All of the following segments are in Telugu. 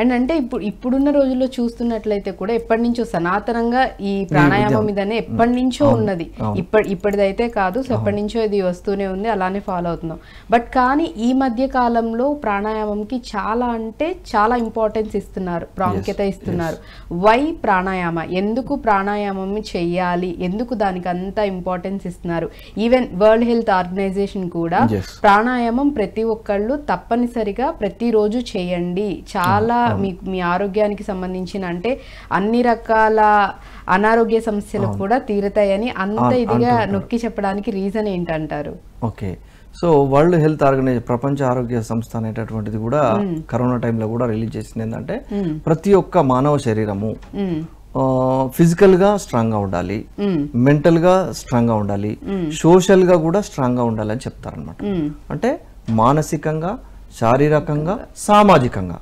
అండ్ అంటే ఇప్పుడు ఇప్పుడున్న రోజుల్లో చూస్తున్నట్లయితే కూడా ఎప్పటి నుంచో సనాతనంగా ఈ ప్రాణాయామం మీదనే ఎప్పటి నుంచో ఉన్నది ఇప్పటి ఇప్పటిదైతే కాదు సో ఎప్పటి నుంచో ఇది వస్తూనే ఉంది అలానే ఫాలో అవుతున్నాం బట్ కానీ ఈ మధ్య కాలంలో ప్రాణాయామంకి చాలా అంటే చాలా ఇంపార్టెన్స్ ఇస్తున్నారు ప్రాముఖ్యత ఇస్తున్నారు వై ప్రాణాయామ ఎందుకు ప్రాణాయామం చెయ్యాలి ఎందుకు దానికి అంత ఇంపార్టెన్స్ ఇస్తున్నారు ఈవెన్ వరల్డ్ హెల్త్ ఆర్గనైజేషన్ కూడా ప్రాణాయామం ప్రతి ఒక్కళ్ళు తప్పనిసరిగా ప్రతిరోజు చేయండి చాలా మీకు మీ ఆరోగ్యానికి సంబంధించిన అంటే అన్ని రకాల అనారోగ్య సమస్యలు కూడా తీరుతాయని అంత ఇదిగా నొక్కి చెప్పడానికి రీజన్ ఏంటంటారు okay so world health organize ప్రపంచ ఆరోగ్య సంస్థ అనేటటువంటిది కూడా కరోనా టైంలో కూడా రిలీజ్ చేసింది ఏంటంటే ప్రతి ఒక్క మానవ శరీరము ఫిజికల్ గా స్ట్రాంగ్ గా ఉండాలి మెంటల్ గా స్ట్రాంగ్ గా ఉండాలి సోషల్ గా కూడా స్ట్రాంగ్ గా ఉండాలి అని చెప్తారనమాట అంటే మానసికంగా శారీరకంగా సామాజికంగా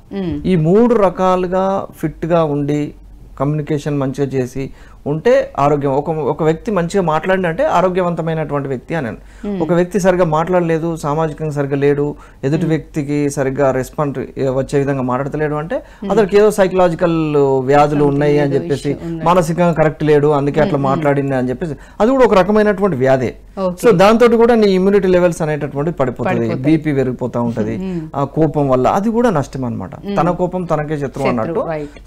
ఈ మూడు రకాలుగా ఫిట్గా ఉండి కమ్యూనికేషన్ మంచిగా చేసి ఉంటే ఆరోగ్యం ఒక ఒక వ్యక్తి మంచిగా అంటే ఆరోగ్యవంతమైనటువంటి వ్యక్తి అని ఒక వ్యక్తి సరిగా మాట్లాడలేదు సామాజికంగా సరిగా లేడు ఎదుటి వ్యక్తికి సరిగ్గా రెస్పాండ్ వచ్చే విధంగా మాట్లాడతలేడు అంటే అతనికి ఏదో సైకలాజికల్ వ్యాధులు ఉన్నాయి అని చెప్పేసి మానసికంగా కరెక్ట్ లేడు అందుకే అట్లా మాట్లాడింది అని చెప్పేసి అది కూడా ఒక రకమైనటువంటి వ్యాధే సో దాంతో కూడా నీ ఇమ్యూనిటీ లెవెల్స్ అనేటటువంటి పడిపోతుంది బీపీ పెరిగిపోతూ ఉంటుంది hmm. ఆ కోపం వల్ల అది కూడా నష్టం అనమాట hmm. తన కోపం తనకే శత్రువు అన్నట్టు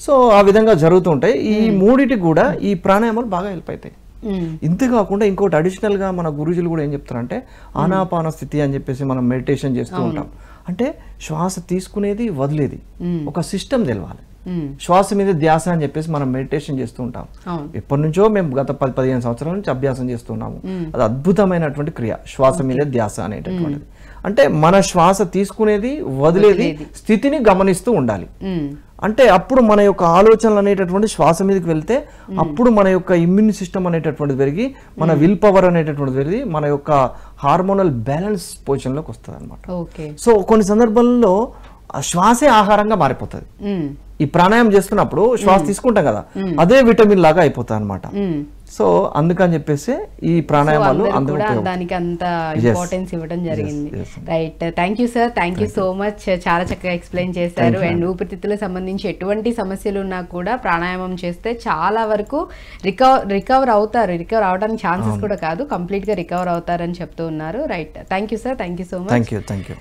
సో ఆ విధంగా జరుగుతుంటాయి ఈ hmm. మూడిటి కూడా ఈ ప్రాణాయామాలు బాగా హెల్ప్ అవుతాయి Hmm. ఇంతే కాకుండా ఇంకోటి గా మన గురుజులు కూడా ఏం చెప్తారంటే hmm. ఆనాపాన స్థితి అని చెప్పేసి మనం మెడిటేషన్ చేస్తూ ఉంటాం అంటే శ్వాస తీసుకునేది వదిలేది hmm. ఒక సిస్టమ్ తెలవాలి శ్వాస మీద ధ్యాస అని చెప్పేసి మనం మెడిటేషన్ చేస్తూ ఉంటాం ఎప్పటి నుంచో మేము గత పది పదిహేను సంవత్సరాల నుంచి అభ్యాసం చేస్తున్నాము అది అద్భుతమైనటువంటి క్రియ శ్వాస మీద ధ్యాస అనేటటువంటిది అంటే మన శ్వాస తీసుకునేది వదిలేది స్థితిని గమనిస్తూ ఉండాలి అంటే అప్పుడు మన యొక్క ఆలోచనలు అనేటటువంటి శ్వాస మీదకి వెళ్తే అప్పుడు మన యొక్క ఇమ్యూన్ సిస్టమ్ అనేటటువంటిది పెరిగి మన విల్ పవర్ అనేటటువంటిది పెరిగి మన యొక్క హార్మోనల్ బ్యాలెన్స్ పొజిషన్లోకి వస్తుంది అనమాట సో కొన్ని సందర్భాల్లో శ్వాసే ఆహారంగా మారిపోతుంది ఈ ప్రాణాయామం చేస్తున్నప్పుడు శ్వాస తీసుకుంటాం కదా అదే విటమిన్ లాగా అయిపోతుంది అనమాట సో అందుకని చెప్పేసి ఈ ప్రాణాయామాలు దానికి అంత ఇంపార్టెన్స్ ఇవ్వడం జరిగింది right thank you sir thank you so much చాలా చక్కగా ఎక్స్ప్లెయిన్ చేశారు అండ్ ఊపిరితిత్తులకు సంబంధించి ఎటువంటి సమస్యలు ఉన్నా కూడా ప్రాణాయామం చేస్తే చాలా వరకు రికవర్ రికవర్ అవుతారు రికవర్ అవడానికి ఛాన్సెస్ కూడా కాదు కంప్లీట్ గా రికవర్ అవుతారని చెప్తూ ఉన్నారు right thank you sir thank you so much thank you